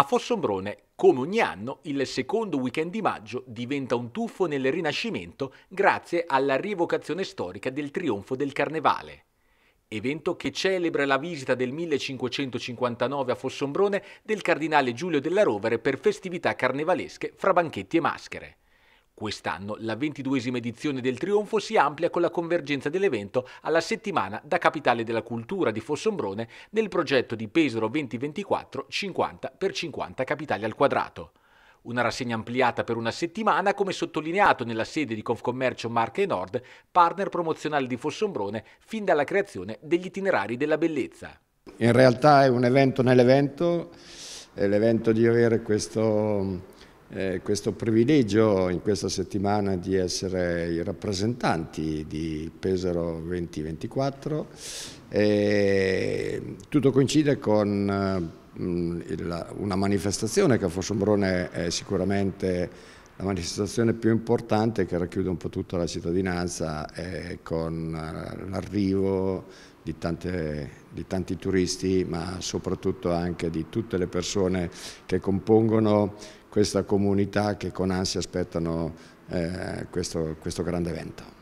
A Fossombrone, come ogni anno, il secondo weekend di maggio diventa un tuffo nel Rinascimento grazie alla rievocazione storica del trionfo del Carnevale. Evento che celebra la visita del 1559 a Fossombrone del cardinale Giulio della Rovere per festività carnevalesche fra banchetti e maschere. Quest'anno la ventiduesima edizione del Trionfo si amplia con la convergenza dell'evento alla settimana da capitale della cultura di Fossombrone nel progetto di Pesaro 2024 50 per 50 capitali al quadrato. Una rassegna ampliata per una settimana, come sottolineato nella sede di Confcommercio Marche Nord, partner promozionale di Fossombrone fin dalla creazione degli itinerari della bellezza. In realtà è un evento nell'evento, è l'evento di avere questo eh, questo privilegio in questa settimana di essere i rappresentanti di Pesaro 2024. E eh, tutto coincide con eh, mh, il, una manifestazione che a Fossombrone è sicuramente la manifestazione più importante che racchiude un po' tutta la cittadinanza è eh, con eh, l'arrivo di, di, tanti turisti ma soprattutto anche di tutte le persone che compongono questa comunità che con ansia aspettano eh, questo, questo grande evento.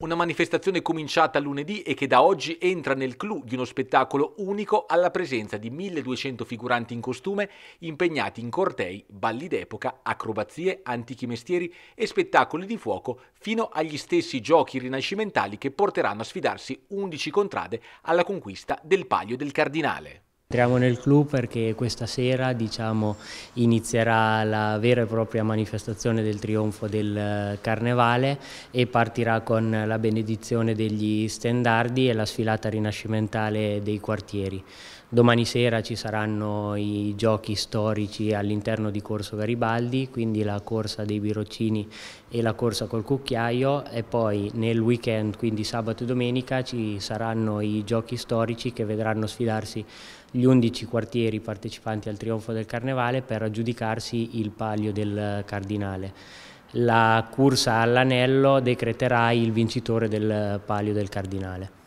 Una manifestazione cominciata lunedì e che da oggi entra nel clou di uno spettacolo unico alla presenza di 1200 figuranti in costume impegnati in cortei, balli d'epoca, acrobazie, antichi mestieri e spettacoli di fuoco fino agli stessi giochi rinascimentali che porteranno a sfidarsi 11 contrade alla conquista del Palio del Cardinale. Entriamo nel clou perché questa sera diciamo, inizierà la vera e propria manifestazione del trionfo del eh, carnevale e partirà con la benedizione degli stendardi e la sfilata rinascimentale dei quartieri. Domani sera ci saranno i giochi storici all'interno di Corso Garibaldi, quindi la corsa dei biroccini e la corsa col cucchiaio e poi nel weekend, quindi sabato e domenica, ci saranno i giochi storici che vedranno sfidarsi gli 11 quartieri partecipanti al trionfo del carnevale per aggiudicarsi il palio del cardinale. La corsa all'anello decreterà il vincitore del palio del cardinale.